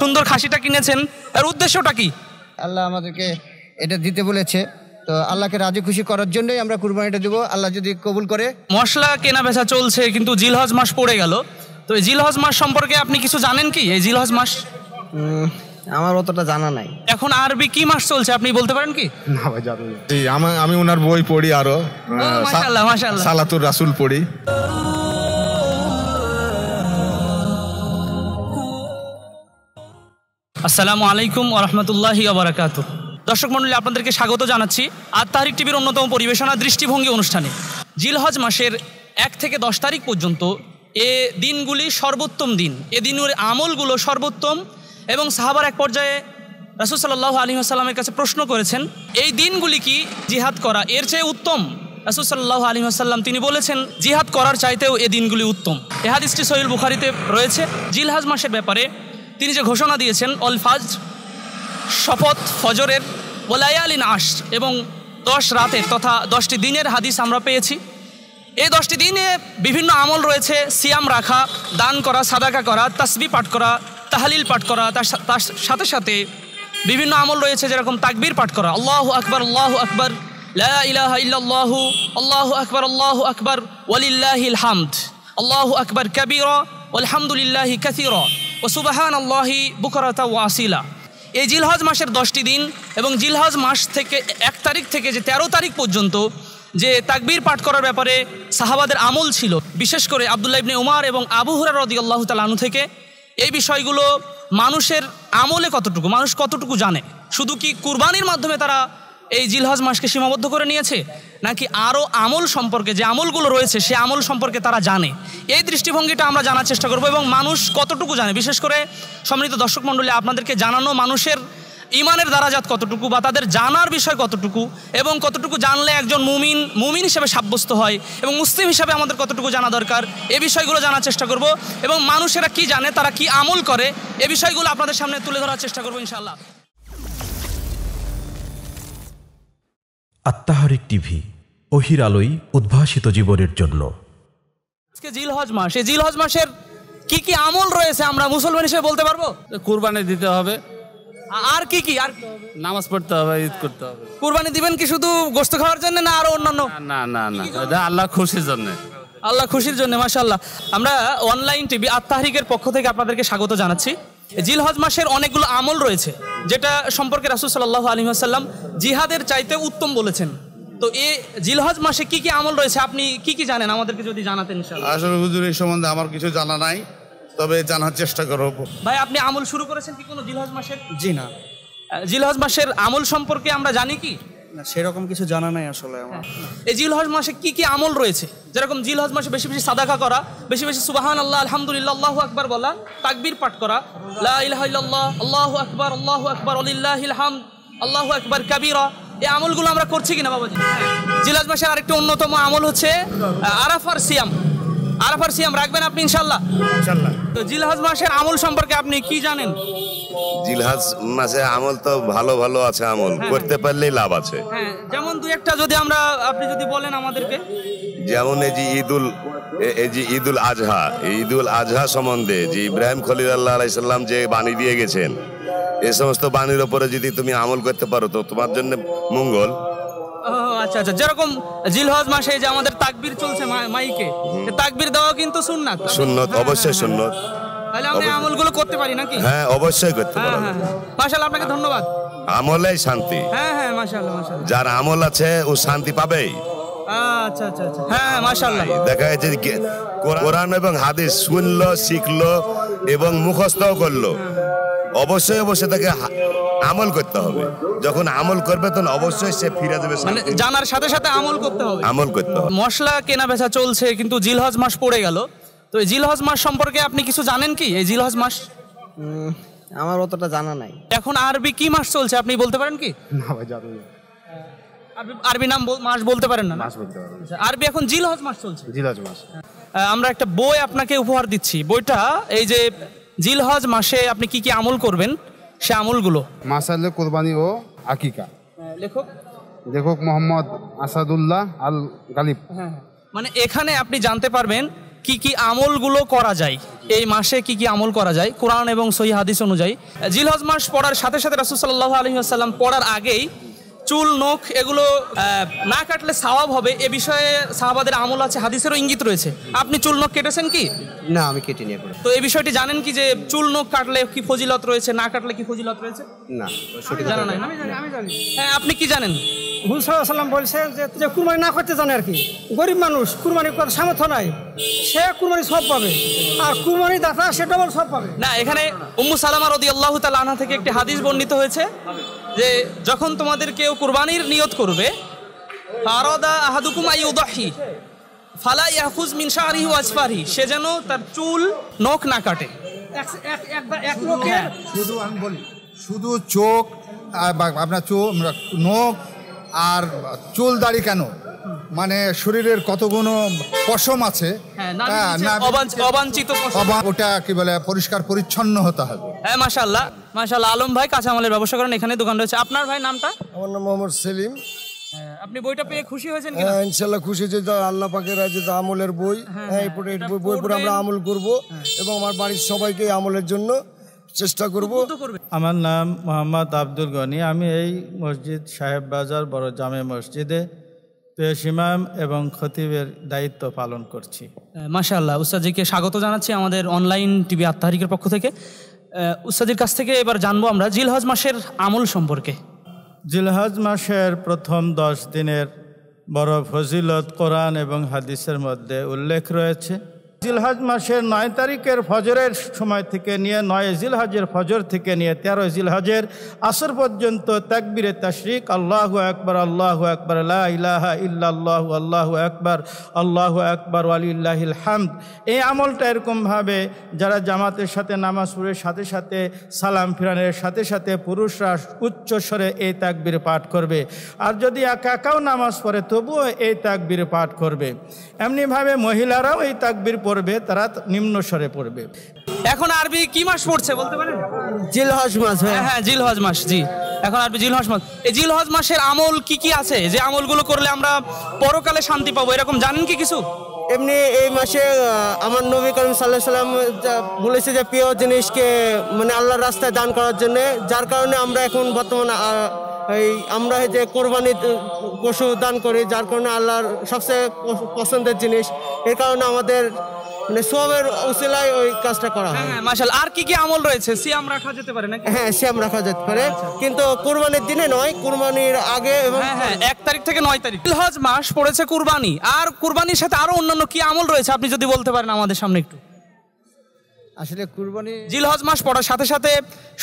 সুন্দর খাসিটা কিনেছেন এর উদ্দেশ্যটা কি আল্লাহ আমাদেরকে এটা দিতে বলেছে তো আল্লাহকে রাজি খুশি করার জন্যই আমরা কুরবানিটা দেবো আল্লাহ যদি কবুল করে মশলা কেনা বেচা চলছে কিন্তু জিলহজ মাস পড়ে গেল তো এই জিলহজ মাস সম্পর্কে আপনি কিছু জানেন কি এই জিলহজ মাস আমার অতটা জানা নাই এখন আরবি কি মাস চলছে আপনি বলতে পারেন কি না ভাই জানি আমি ওনার বই পড়ি আরো মাশাআল্লাহ মাশাআল্লাহ সালাতুর রাসুল পড়ি আসসালামু আলাইকুম আরহামতুল্লাহি আবরাকাত দর্শক মন্ডলী আপনাদেরকে স্বাগত জানাচ্ছি আর তারিখ টিভির অন্যতম পরিবেশনা দৃষ্টিভঙ্গি অনুষ্ঠানে জিলহজ মাসের এক থেকে দশ তারিখ পর্যন্ত এ দিনগুলি সর্বোত্তম দিন এ দিনের আমলগুলো সর্বোত্তম এবং সাহাবার এক পর্যায়ে রাসুল সাল্লাহ আলী আসসালামের কাছে প্রশ্ন করেছেন এই দিনগুলি কি জিহাদ করা এর চেয়ে উত্তম রাসুল সাল্লাহ আলী আসাল্লাম তিনি বলেছেন জিহাদ করার চাইতেও এ দিনগুলি উত্তম এহাদিসটি সহিল বুখারিতে রয়েছে জিলহাজ মাসের ব্যাপারে তিনি যে ঘোষণা দিয়েছেন অল ফাজ শপথ ফজরের ওলায়ালিন আস এবং দশ রাতের তথা দশটি দিনের হাদিস আমরা পেয়েছি এই দশটি দিনে বিভিন্ন আমল রয়েছে সিয়াম রাখা দান করা সাদাকা করা তাসবি পাঠ করা তাহালিল পাঠ করা তার সাথে সাথে বিভিন্ন আমল রয়েছে যেরকম তাকবির পাঠ করা আল্লাহ আকবর আল্লাহ আকবর ইহু আল্লাহ আকবর আল্লাহ আকবর ওলিল্লাহিল হামদ আল্লাহ আকবর কবির আলহামদুলিল্লাহি কাসির ও সুবাহান আল্লাহি বুকরতা ওয়াসিলা এই জিলহজ মাসের দশটি দিন এবং জিলহজ মাস থেকে এক তারিখ থেকে যে ১৩ তারিখ পর্যন্ত যে তাকবীর পাঠ করার ব্যাপারে সাহাবাদের আমল ছিল বিশেষ করে আবদুল্লাহ ইবনে উমার এবং আবু হুরার রদি আল্লাহ তালানু থেকে এই বিষয়গুলো মানুষের আমলে কতটুকু মানুষ কতটুকু জানে শুধু কি কুরবানির মাধ্যমে তারা এই জিলহজ মাসকে সীমাবদ্ধ করে নিয়েছে নাকি আরও আমল সম্পর্কে যে আমলগুলো রয়েছে সে আমল সম্পর্কে তারা জানে এই দৃষ্টিভঙ্গিটা আমরা জানার চেষ্টা করব এবং মানুষ কতটুকু জানে বিশেষ করে সম্মিলিত দর্শক মণ্ডলী আপনাদেরকে জানানো মানুষের ইমানের দ্বারাজাত কতটুকু বা তাদের জানার বিষয় কতটুকু এবং কতটুকু জানলে একজন মুমিন মুমিন হিসেবে সাব্যস্ত হয় এবং মুসলিম হিসাবে আমাদের কতটুকু জানা দরকার এ বিষয়গুলো জানার চেষ্টা করব এবং মানুষেরা কি জানে তারা কি আমল করে এ বিষয়গুলো আপনাদের সামনে তুলে ধরার চেষ্টা করবো ইনশাল্লাহ আত্মাহারিক টিভি অহির আলোই উদ্ভাসিত জীবনের জন্য আজকে জিলহজ মাস এই জিলহজ মাসের কি কি আমল রয়েছে আমরা মুসলমান হিসেবে বলতে পারবো কুরবানি দিতে হবে আর কি কি আর নামাজ পড়তে হবে ঈদ করতে হবে কুরবানি দিবেন কি শুধু গোস্ত খাওয়ার জন্য না আরো অন্যান্য না না না আল্লাহ খুশির জন্য আল্লাহ খুশির জন্য মাশাল্লাহ আমরা অনলাইন টিভি আত্মাহারিকের পক্ষ থেকে আপনাদেরকে স্বাগত জানাচ্ছি জিলহজ মাসের অনেকগুলো আমল রয়েছে যেটা সম্পর্কে রাসুল সাল্লাহ আলিমাসাল্লাম জিহাদের চাইতে উত্তম বলেছেন তো এ জিলহজ মাসে কি কি আমল রয়েছে আপনি কি কি জানেন আমাদেরকে যদি জানাতেন আসলে হুজুর এই সম্বন্ধে আমার কিছু জানা নাই তবে জানার চেষ্টা করব ভাই আপনি আমল শুরু করেছেন কি কোনো জিলহজ মাসের জি না জিলহজ মাসের আমল সম্পর্কে আমরা জানি কি না সেরকম কিছু জানা নাই আসলে আমার হ্যাঁ। এই জিলহজ মাসে কি কি আমল রয়েছে যেরকম জিলহজ মাসে বেশি বেশি সাদাকা করা বেশি বেশি সুবাহান আল্লাহ আলহামদুলিল্লাহ আল্লাহু আকবার বলা তাকবীর পাঠ করা লা ইলাহা ইল্লাল্লাহ আল্লাহু আকবার আল্লাহু আকবার আলিল্লাহিল হামদ আল্লাহু আকবার কাবীরা এই আমলগুলো আমরা করছি কিনা বাবাজি জিলাজ মাসের আরেকটি অন্যতম আমল হচ্ছে আরাফার সিয়াম আরাফার সিয়াম রাখবেন আপনি ইনশাল্লাহ তো জিলহাজ মাসের আমল সম্পর্কে আপনি কি জানেন জিলহাজ মাসে আমল তো ভালো ভালো আছে আমল হ্যাঁ। করতে পারলেই লাভ আছে হ্যাঁ, যেমন দু একটা যদি আমরা আপনি যদি বলেন আমাদেরকে যেমন এই যে ঈদুল এই যে ঈদুল আজহা ঈদুল আজহা সম্বন্ধে যে ইব্রাহিম খলিল আল্লাহ আলাইসাল্লাম যে বাণী দিয়ে গেছেন এ সমস্ত বাণীর ওপরে যদি তুমি আমল করতে পারো তো তোমার জন্য মঙ্গল আচ্ছা আচ্ছা যেরকম মাসে যে আমাদের তাকবির চলছে মাইকে তাকবির দেওয়া কিন্তু হ্যাঁ, অবশ্যই হ্যাঁ, হ্যাঁ। সুন্নত আমরা আমলগুলো করতে পারি হ্যাঁ অবশ্যই করতে আপনাকে ধন্যবাদ আমলেই শান্তি হ্যাঁ হ্যাঁ যার আমল আছে ও শান্তি পাবেই আচ্ছা, আচ্ছা, আচ্ছা। দেখা যাচ্ছে কোরআন এবং হাদিস শুনলো শিখলো এবং মুখস্থও করলো অবশ্যই অবশ্যই তাকে আমল করতে হবে যখন আমল করবে তখন অবশ্যই সে ফিরে দেবে মানে জানার সাথে সাথে আমল করতে হবে আমল করতে হবে মশলা কেনা বেচা চলছে কিন্তু জিলহজ মাস পড়ে গেল তো এই জিলহজ মাস সম্পর্কে আপনি কিছু জানেন কি এই জিলহজ মাস আমার অতটা জানা নাই এখন আরবি কি মাস চলছে আপনি বলতে পারেন কি না ভাই জানি আরবি নাম মাস বলতে পারেন না মাস বলতে পারেন আচ্ছা, আরবি এখন জিলহজ মাস চলছে জিলহজ মাস আমরা একটা বই আপনাকে উপহার দিচ্ছি বইটা এই যে জিলহজ মাসে আপনি কি কি আমল করবেন সে আমলগুলো মাসালে কোরবানি ও আকিকা হ্যাঁ, লেখক লেখক মোহাম্মদ আসাদুল্লাহ আল গালিব হ্যাঁ, হ্যাঁ। মানে এখানে আপনি জানতে পারবেন কি কি আমলগুলো করা যায় এই মাসে কি কি আমল করা যায় কোরআন এবং সহি হাদিস অনুযায়ী জিলহজ মাস পড়ার সাথে সাথে রাসুল সাল্লাহ আলহিহাসাল্লাম পড়ার আগেই চুল নখ এগুলো না কাটলে সাওয়াব হবে এ বিষয়ে সাহাবাদের আমল আছে হাদিসেরও ইঙ্গিত রয়েছে আপনি চুল নখ কেটেছেন কি না আমি কেটে নিয়ে তো এই বিষয়টি জানেন কি যে চুল নখ কাটলে কি ফজিলত রয়েছে না কাটলে কি ফজিলত রয়েছে না জানা নাই আমি জানি আমি জানি হ্যাঁ আপনি কি জানেন হুসাল্লাম বলছেন যে কুরবানি না করতে জানে আর কি গরিব মানুষ কুরবানি করার সামর্থ্য নাই সে কুরবানি সব পাবে আর কুরবানি দাতা সেটা সব পাবে না এখানে উম্মু সালামা রদি আল্লাহ তালা থেকে একটি হাদিস বর্ণিত হয়েছে যে যখন তোমাদের কেউ কোরবানির নিয়ত করবে আরদা আহাদুকুম আইউদাহি ফালা ইয়াহফুজ মিন শাহরিহি ওয়াজফারহি সে যেন তার চুল নখ না কাটে হ্যাঁ। শুধু আমি বলি শুধু চোখ আপনার চোখ নখ আর চুল দাড়ি কেন মানে শরীরের কতগুলো পশম আছে হ্যাঁ, হ্যাঁ, ওটা কি বলে পরিষ্কার পরিচ্ছন্ন হতে হবে হ্যাঁ মাসাল্লাহ মাসাল্লাহ আলম ভাই কাঁচামালের ব্যবসা করেন এখানে দোকান রয়েছে আপনার ভাই নামটা আমার নাম মোহাম্মদ সেলিম হ্যাঁ, আপনি বইটা পেয়ে খুশি হয়েছেন খুশি যে যে আমলের বই হ্যাঁ আমল এবং আমার বাড়ির সবাইকে আমলের জন্য চেষ্টা আমার নাম মোহাম্মদ আব্দুল গনি আমি এই মসজিদ সাহেব বাজার বড় জামে মসজিদে পেশ এবং খতিবের দায়িত্ব পালন করছি মাশাআল্লাহ উস্তাদজিকে স্বাগত জানাচ্ছি আমাদের অনলাইন টিভি আত্মাহারিকের পক্ষ থেকে উস্তাদির কাছ থেকে এবার জানবো আমরা জিলহজ মাসের আমল সম্পর্কে জিলহজ মাসের প্রথম দশ দিনের বড় ফজিলত কোরআন এবং হাদিসের মধ্যে উল্লেখ রয়েছে জিলহাজ মাসের নয় তারিখের ফজরের সময় থেকে নিয়ে নয় জিলহাজের ফজর থেকে নিয়ে তেরো জিলহাজের আসর পর্যন্ত ত্যাগবিরে তাশরিক আল্লাহ আকবর আল্লাহ আকবর ইলাহা ইহ আল্লাহ আকবর আল্লাহ আকবর আলিল্লাহিল হামদ এই আমলটা এরকমভাবে যারা জামাতের সাথে নামাজ পড়ে সাথে সাথে সালাম ফিরানের সাথে সাথে পুরুষরা উচ্চ স্বরে এই তাকবির পাঠ করবে আর যদি একা একাও নামাজ পড়ে তবুও এই ত্যাগবির পাঠ করবে এমনিভাবে মহিলারাও এই পড়ে পড়বে তারা নিম্ন স্বরে পড়বে এখন আরবি কি মাস পড়ছে বলতে পারেন জিলহজ মাস হ্যাঁ হ্যাঁ জিলহজ মাস জি এখন আরবি জিলহজ মাস এই জিলহজ মাসের আমল কি কি আছে যে আমলগুলো করলে আমরা পরকালে শান্তি পাবো এরকম জানেন কি কিছু এমনি এই মাসে আমার নবী করিম সাল্লাহ সাল্লাম বলেছে যে প্রিয় জিনিসকে মানে আল্লাহর রাস্তায় দান করার জন্য যার কারণে আমরা এখন বর্তমানে এই আমরা যে কোরবানি পশু দান করি যার কারণে আল্লাহর সবচেয়ে পছন্দের জিনিস এর কারণে আমাদের মানে সবের উসিলায় ওই কাজটা করা হয় হ্যাঁ, হ্যাঁ, মাশাল আর কি কি আমল রয়েছে সিয়াম রাখা যেতে পারে নাকি হ্যাঁ সিয়াম রাখা যেতে পারে আচ্ছা। কিন্তু কুরবানির দিনে নয় কুরবানির আগে এবং হ্যাঁ, হ্যাঁ এক তারিখ থেকে নয় তারিখ হজ মাস পড়েছে কুরবানি আর কুরবানির সাথে আরো অন্যান্য কি আমল রয়েছে আপনি যদি বলতে পারেন আমাদের সামনে একটু আসলে কুরবানি জিলহজ মাস পড়ার সাথে সাথে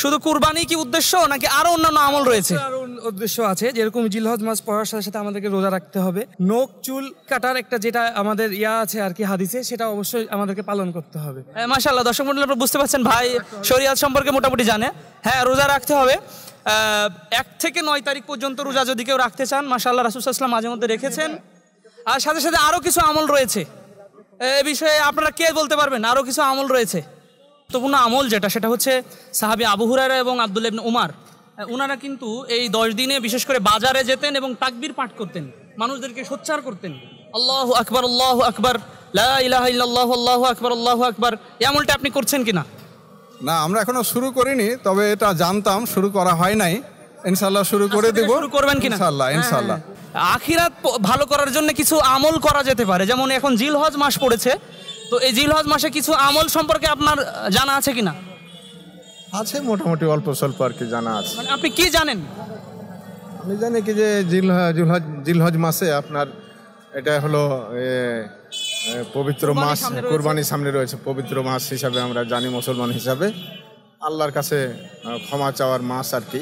শুধু কুরবানি কি উদ্দেশ্য নাকি আরো অন্যান্য আমল রয়েছে আরো উদ্দেশ্য আছে যেরকম জিলহজ মাস পড়ার সাথে সাথে আমাদেরকে রোজা রাখতে হবে নখ চুল কাটার একটা যেটা আমাদের ইয়া আছে আর কি হাদিসে সেটা অবশ্যই আমাদেরকে পালন করতে হবে হ্যাঁ মাশাআল্লাহ দর্শক মন্ডল আপনারা বুঝতে পারছেন ভাই শরীয়ত সম্পর্কে মোটামুটি জানে হ্যাঁ রোজা রাখতে হবে এক থেকে নয় তারিখ পর্যন্ত রোজা যদি কেউ রাখতে চান মাশাআল্লাহ রাসূল সাল্লাল্লাহু মাঝে মধ্যে রেখেছেন আর সাথে সাথে আরও কিছু আমল রয়েছে এ বিষয়ে আপনারা কে বলতে পারবেন আরও কিছু আমল রয়েছে গুরুত্বপূর্ণ আমল যেটা সেটা হচ্ছে সাহাবি আবু হুরারা এবং আবদুল্লা ইবিন উমার ওনারা কিন্তু এই দশ দিনে বিশেষ করে বাজারে যেতেন এবং তাকবির পাঠ করতেন মানুষদেরকে সোচ্চার করতেন আল্লাহ আকবর আল্লাহ আকবর আল্লাহ আকবর আল্লাহ আকবর এই আমলটা আপনি করছেন কিনা না আমরা এখনো শুরু করিনি তবে এটা জানতাম শুরু করা হয় নাই ইনশাল্লাহ শুরু করে আচ্ছা, দেব শুরু করবেন কিনা ইনশাল্লাহ হ্যাঁ, ইনশাল্লাহ হ্যাঁ, হ্যাঁ। আখিরাত ভালো করার জন্য কিছু আমল করা যেতে পারে যেমন এখন জিল হজ মাস পড়েছে তো এই জিলহজ মাসে কিছু আমল সম্পর্কে আপনার জানা আছে কিনা আছে মোটামুটি অল্প স্বল্প আর কি জানা আছে মানে আপনি কি জানেন আমি জানি কি যে জিলহজ জিলহজ মাসে আপনার এটা হলো পবিত্র মাস কোরবানির সামনে রয়েছে পবিত্র মাস হিসাবে আমরা জানি মুসলমান হিসাবে আল্লাহর কাছে ক্ষমা চাওয়ার মাস আর কি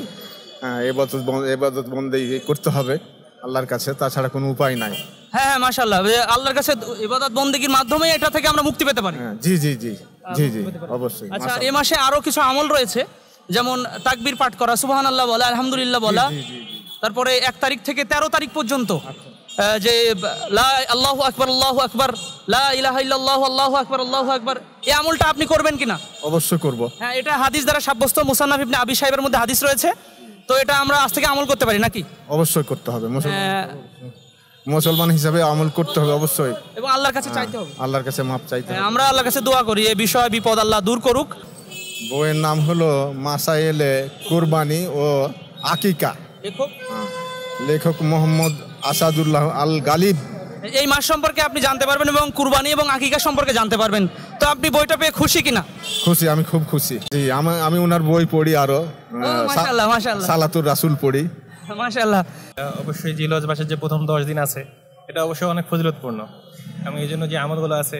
এবাদত এবাদত বন্দেই করতে হবে আল্লাহর কাছে তাছাড়া কোনো উপায় নাই হ্যাঁ হ্যাঁ মাশাল্লাহ আল্লাহর কাছে ইবাদত বন্দেগীর মাধ্যমে এটা থেকে আমরা মুক্তি পেতে পারি হ্যাঁ, জি জি জি জি জি অবশ্যই আচ্ছা এই মাসে আরো কিছু আমল রয়েছে যেমন তাকবীর পাঠ করা সুবহান আল্লাহ বলা আলহামদুলিল্লাহ বলা তারপরে এক তারিখ থেকে তেরো তারিখ পর্যন্ত যে লা আল্লাহ আকবর আল্লাহ আকবার লা ইলাহা ইল্লাল্লাহু আল্লাহু আকবর আল্লাহু আকবর এই আমলটা আপনি করবেন কিনা অবশ্যই করব হ্যাঁ এটা হাদিস দ্বারা সাব্যস্ত মুসান্নাফ ইবনে আবি সাহেবের মধ্যে হাদিস রয়েছে তো এটা আমরা আজ থেকে আমল করতে পারি নাকি অবশ্যই করতে হবে মুসলমান হিসাবে আমল করতে হবে অবশ্যই এবং আল্লাহর কাছে চাইতে হবে হ্যাঁ, আল্লাহর কাছে মাপ চাইতে হ্যাঁ, হবে আমরা আল্লাহর কাছে দোয়া করি এই বিষয় বিপদ আল্লাহ দূর করুক বইয়ের নাম হলো মাসাইলে কুরবানি ও আকিকা লেখক লেখক মোহাম্মদ আসাদুল্লাহ আল গালিব এই মাস সম্পর্কে আপনি জানতে পারবেন এবং কুরবানি এবং আকিকা সম্পর্কে জানতে পারবেন তো আপনি বইটা পেয়ে খুশি কিনা খুশি আমি খুব খুশি জি আমি আমি ওনার বই পড়ি আরো সালাতুর রাসুল পড়ি মাশাল্লাহ অবশ্যই জিলজ মাসের যে প্রথম দশ দিন আছে এটা অবশ্যই অনেক ফজিলতপূর্ণ এবং এই জন্য যে আমলগুলো আছে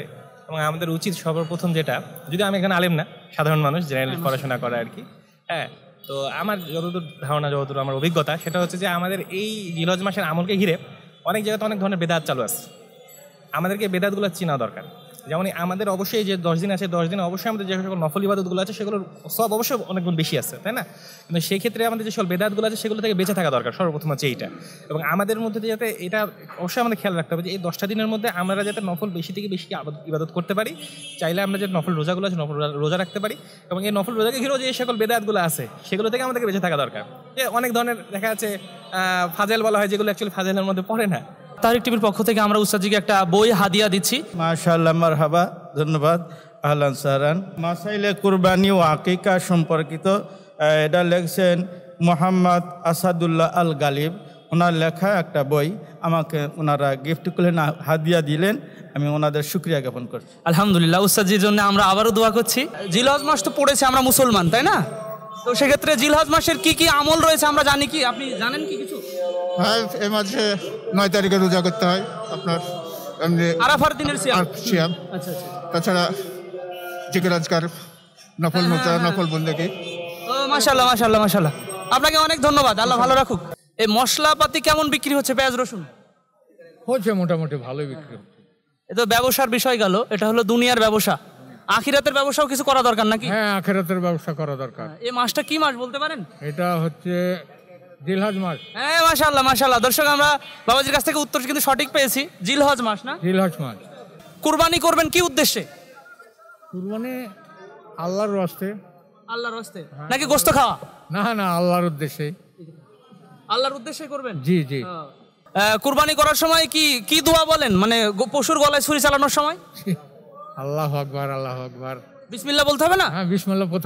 এবং আমাদের উচিত সর্বপ্রথম যেটা যদি আমি এখানে আলেম না সাধারণ মানুষ জেনারেল পড়াশোনা করা আর কি হ্যাঁ তো আমার যতদূর ধারণা যতদূর আমার অভিজ্ঞতা সেটা হচ্ছে যে আমাদের এই জিলজ মাসের আমলকে ঘিরে অনেক জায়গাতে অনেক ধরনের বেদাত চালু আছে আমাদেরকে বেদাতগুলো চেনা দরকার যেমন আমাদের অবশ্যই যে দশ দিন আছে দশ দিন অবশ্যই আমাদের যে সকল নফল ইবাদতগুলো আছে সেগুলোর সব অবশ্যই অনেক গুণ বেশি আছে তাই না কিন্তু সেক্ষেত্রে আমাদের যে সকল বেদাতগুলো আছে সেগুলো থেকে বেঁচে থাকা দরকার সর্বপ্রথম হচ্ছে এইটা এবং আমাদের মধ্যে যাতে এটা অবশ্যই আমাদের খেয়াল রাখতে হবে যে এই দশটা দিনের মধ্যে আমরা যাতে নফল বেশি থেকে বেশি ইবাদত করতে পারি চাইলে আমরা যে নফল রোজাগুলো আছে নফল রোজা রাখতে পারি এবং এই নফল রোজাকে ঘিরেও যে সকল বেদাতগুলো আছে সেগুলো থেকে আমাদেরকে বেঁচে থাকা দরকার যে অনেক ধরনের দেখা যাচ্ছে ফাজেল বলা হয় যেগুলো অ্যাকচুয়ালি ফাজেলের মধ্যে পড়ে না তারিক টিভির পক্ষ থেকে আমরা উস্তাদজিকে একটা বই হাদিয়া দিচ্ছি মাশাআল্লাহ মারহাবা ধন্যবাদ আহলান সাহারান মাসাইলে কুরবানি ও আকিকা সম্পর্কিত এটা লেখছেন মোহাম্মদ আসাদুল্লাহ আল গালিব ওনার লেখা একটা বই আমাকে ওনারা গিফট করলেন হাদিয়া দিলেন আমি ওনাদের শুক্রিয়া জ্ঞাপন করছি আলহামদুলিল্লাহ উস্তাদজির জন্য আমরা আবারও দোয়া করছি জিলহজ মাস তো পড়েছে আমরা মুসলমান তাই না তো সেক্ষেত্রে জিলহাজ মাসের কি কি আমল রয়েছে আমরা জানি কি আপনি জানেন কি কিছু হ্যাঁ এ মাঝে নয় তারিখে রোজা করতে হয় আপনার আরাফার দিনের আচ্ছা, আচ্ছা। তাছাড়া জিকে আজকার নফল হ্যাঁ, মোতা হ্যাঁ, হ্যাঁ। নফল বন্দেকে মাশাল্লাহ মাশাল্লাহ মাশাল্লাহ আপনাকে অনেক ধন্যবাদ আল্লাহ ভালো রাখুক এই মশলাপাতি কেমন বিক্রি হচ্ছে পেঁয়াজ রসুন হচ্ছে মোটামুটি ভালো বিক্রি এ তো ব্যবসার বিষয় গেল এটা হলো দুনিয়ার ব্যবসা আখিরাতের ব্যবসাও কিছু করা দরকার নাকি হ্যাঁ আখিরাতের ব্যবসা করা দরকার এই মাসটা কি মাস বলতে পারেন এটা হচ্ছে জিলহজ মাস হ্যাঁ মাশাল্লাহ মাশাল্লাহ দর্শক আমরা বাবাজির কাছ থেকে উত্তর কিন্তু সঠিক পেয়েছি জিলহজ মাস না জিলহজ মাস কুরবানি করবেন কি উদ্দেশ্যে কুরবানি আল্লাহর রস্তে আল্লাহর রস্তে হ্যাঁ। নাকি গোস্ত খাওয়া না না আল্লাহর উদ্দেশ্যে আল্লাহর উদ্দেশ্যে করবেন জি জি কুরবানি করার সময় কি কি দোয়া বলেন মানে পশুর গলায় ছুরি চালানোর সময় আল্লাহ আকবার আল্লাহ আকবার বিসমিল্লাহ বলতে হবে না হ্যাঁ,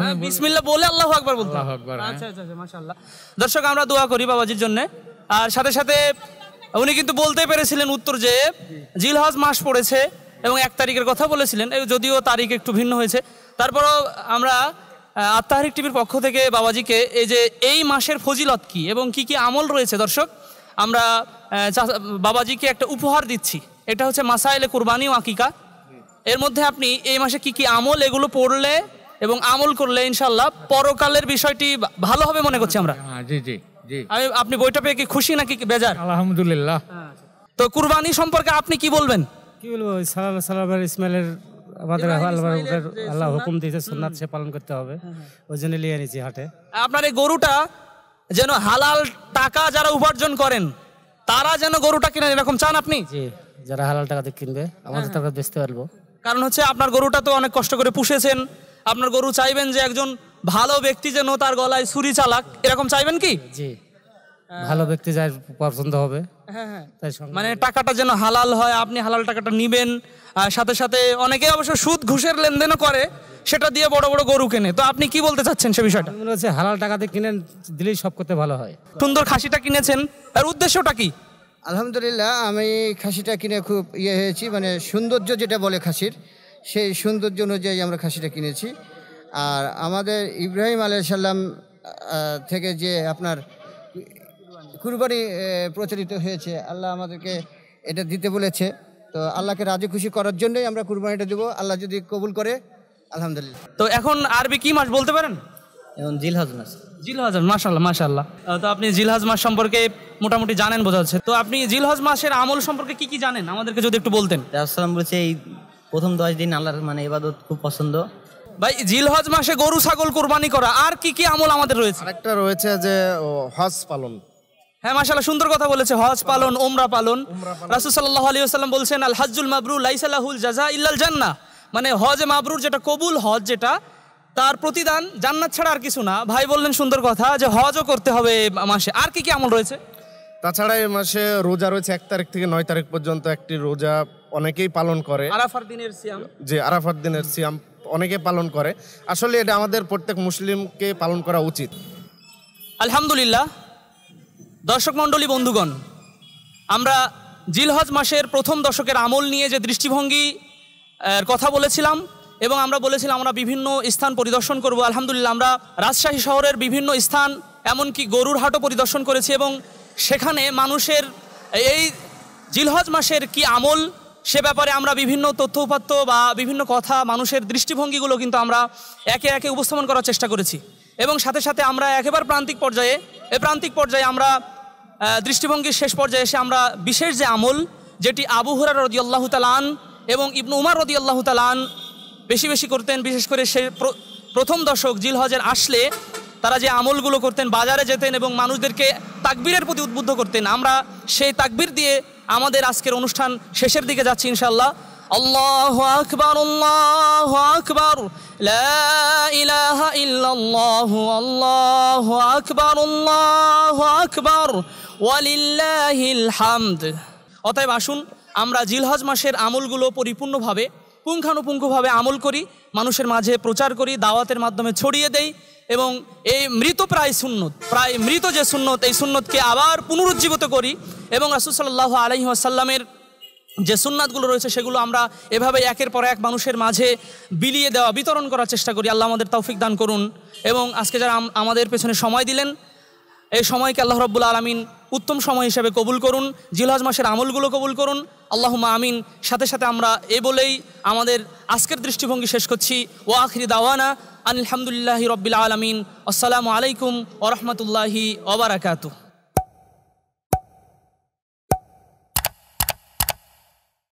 হ্যাঁ বলে আল্লাহু আকবার হ্যাঁ। আচ্ছা, আচ্ছা, আচ্ছা, দর্শক আমরা দোয়া করি বাবাজির জন্য আর সাথে সাথে উনি কিন্তু বলতে পেরেছিলেন উত্তর যে জিলহজ মাস পড়েছে এবং এক তারিখের কথা বলেছিলেন যদিও তারিখ একটু ভিন্ন হয়েছে তারপরও আমরা আত্মাহারিক টিভির পক্ষ থেকে বাবাজিকে এই যে এই মাসের ফজিলত কি এবং কি কি আমল রয়েছে দর্শক আমরা বাবাজিকে একটা উপহার দিচ্ছি এটা হচ্ছে মাসাইলে কুরবানি ও আকিকা এর মধ্যে আপনি এই মাসে কি কি আমল এগুলো পড়লে এবং আমল করলে ইনশাল্লাহ পরকালের বিষয়টি ভালো হবে মনে করছি আমরা হ্যাঁ, জি জি জি আমি আপনি বইটা পেয়ে কি খুশি নাকি বেজার আলহামদুলিল্লাহ তো কুরবানি সম্পর্কে আপনি কি বলবেন কি বলবো সাল্লাহ সাল্লাহ ইসমাইলের আমাদের আল্লাহ হুকুম দিয়েছে সুন্নাত সে পালন করতে হবে হ্যাঁ, হ্যাঁ। ওই জন্য নিয়ে নিয়েছি হাটে আপনার এই গরুটা যেন হালাল টাকা যারা উপার্জন করেন তারা যেন গরুটা কিনে এরকম চান আপনি যারা হালাল টাকা দিয়ে কিনবে আমাদের টাকা বেচতে পারবো কারণ হচ্ছে আপনার গরুটা তো অনেক কষ্ট করে পুষেছেন আপনার গরু চাইবেন যে একজন ভালো ব্যক্তি যেন তার গলায় ছুরি চালাক এরকম চাইবেন কি ভালো ব্যক্তি যাই পছন্দ হবে হ্যাঁ, হ্যাঁ। মানে টাকাটা যেন হালাল হয় আপনি হালাল টাকাটা নিবেন আর সাথে সাথে অনেকে অবশ্য সুদ ঘুষের লেনদেনও করে সেটা দিয়ে বড় বড় গরু কেনে তো আপনি কি বলতে চাচ্ছেন সে বিষয়টা মনে হচ্ছে হালাল টাকাতে কিনে দিলেই সব করতে ভালো হয় সুন্দর খাসিটা কিনেছেন আর উদ্দেশ্যটা কি আলহামদুলিল্লাহ আমি খাসিটা কিনে খুব ইয়ে হয়েছি মানে সৌন্দর্য যেটা বলে খাসির সেই সৌন্দর্য অনুযায়ী আমরা খাসিটা কিনেছি আর আমাদের ইব্রাহিম আলাইসাল্লাম থেকে যে আপনার কুরবানি প্রচলিত হয়েছে আল্লাহ আমাদেরকে এটা দিতে বলেছে তো আল্লাহকে রাজি খুশি করার জন্যই আমরা কুরবানিটা দেবো আল্লাহ যদি কবুল করে আলহামদুলিল্লাহ তো এখন আরবি কি মাস বলতে পারেন জিলহাজ জিলহাজ মাসাল্লাহ মাসাল্লাহ তো আপনি জিলহাজ সম্পর্কে মোটামুটি জানেন বোঝা যাচ্ছে তো আপনি জিলহাজ মাসের আমল সম্পর্কে কি কি জানেন আমাদেরকে যদি একটু বলতেন আসসালাম এই প্রথম দশ দিন আল্লাহর মানে ইবাদত খুব পছন্দ ভাই জিলহজ মাসে গরু ছাগল কোরবানি করা আর কি কি আমল আমাদের রয়েছে আরেকটা রয়েছে যে হজ পালন হ্যাঁ মাশাআল্লাহ সুন্দর কথা বলেছে হজ পালন ওমরা পালন রাসূল সাল্লাল্লাহু আলাইহি ওয়াসাল্লাম বলছেন আল হজ্জুল মাবরু লাইসা লাহুল জাযা ইল্লাল জান্নাহ মানে হজ মাবরুর যেটা কবুল হজ যেটা তার প্রতিদান জান্নাত ছাড়া আর কিছু না ভাই বললেন সুন্দর কথা যে হজও করতে হবে মাসে আর কি কি আমল রয়েছে তাছাড়া এই মাসে রোজা রয়েছে এক তারিখ থেকে নয় তারিখ পর্যন্ত একটি রোজা অনেকেই পালন করে আরাফার দিনের সিয়াম যে আরাফার দিনের সিয়াম অনেকে পালন করে আসলে এটা আমাদের প্রত্যেক মুসলিমকে পালন করা উচিত আলহামদুলিল্লাহ দর্শক মণ্ডলী বন্ধুগণ আমরা জিলহজ মাসের প্রথম দশকের আমল নিয়ে যে দৃষ্টিভঙ্গি কথা বলেছিলাম এবং আমরা বলেছিলাম আমরা বিভিন্ন স্থান পরিদর্শন করব আলহামদুলিল্লাহ আমরা রাজশাহী শহরের বিভিন্ন স্থান এমনকি গরুর হাটও পরিদর্শন করেছি এবং সেখানে মানুষের এই জিলহজ মাসের কি আমল সে ব্যাপারে আমরা বিভিন্ন তথ্য উপাত্য বা বিভিন্ন কথা মানুষের দৃষ্টিভঙ্গিগুলো কিন্তু আমরা একে একে উপস্থাপন করার চেষ্টা করেছি এবং সাথে সাথে আমরা একেবারে প্রান্তিক পর্যায়ে এই প্রান্তিক পর্যায়ে আমরা দৃষ্টিভঙ্গির শেষ পর্যায়ে এসে আমরা বিশেষ যে আমল যেটি আবু হুরার রদিয়াল্লাহ তালান এবং ইবনু উমার রদিয়াল্লাহ তালান বেশি বেশি করতেন বিশেষ করে সে প্রথম দশক জিলহজের আসলে তারা যে আমলগুলো করতেন বাজারে যেতেন এবং মানুষদেরকে তাকবীরের প্রতি উদ্বুদ্ধ করতেন আমরা সেই তাকবীর দিয়ে আমাদের আজকের অনুষ্ঠান শেষের দিকে যাচ্ছি ইনশাল্লাহ আল্লাহ আকবর আল্লাহ আকবর ইলাহ আল্লাহ আকবর আল্লাহ আকবর ওয়ালিল্লাহ হামদ অতএব আসুন আমরা জিলহজ মাসের আমলগুলো পরিপূর্ণভাবে পুঙ্খানুপুঙ্খভাবে আমল করি মানুষের মাঝে প্রচার করি দাওয়াতের মাধ্যমে ছড়িয়ে দেই এবং এই মৃত প্রায় সুন্নত প্রায় মৃত যে সুন্নত এই সুন্নতকে আবার পুনরুজ্জীবিত করি এবং রাসুলসাল্লাহ আলহি আসাল্লামের যে সুন্নাতগুলো রয়েছে সেগুলো আমরা এভাবে একের পর এক মানুষের মাঝে বিলিয়ে দেওয়া বিতরণ করার চেষ্টা করি আল্লাহ আমাদের তৌফিক দান করুন এবং আজকে যারা আমাদের পেছনে সময় দিলেন এই সময়কে আল্লাহ রব্বুল আলমিন উত্তম সময় হিসেবে কবুল করুন জিলহাজ মাসের আমলগুলো কবুল করুন আল্লাহুমা আমিন সাথে সাথে আমরা এ বলেই আমাদের আজকের দৃষ্টিভঙ্গি শেষ করছি ও আখরি দাওয়ানা আলহামদুলিল্লাহ রবিল আলমিন আসসালামু আলাইকুম ওরহমতুল্লাহি ওবরাকাতু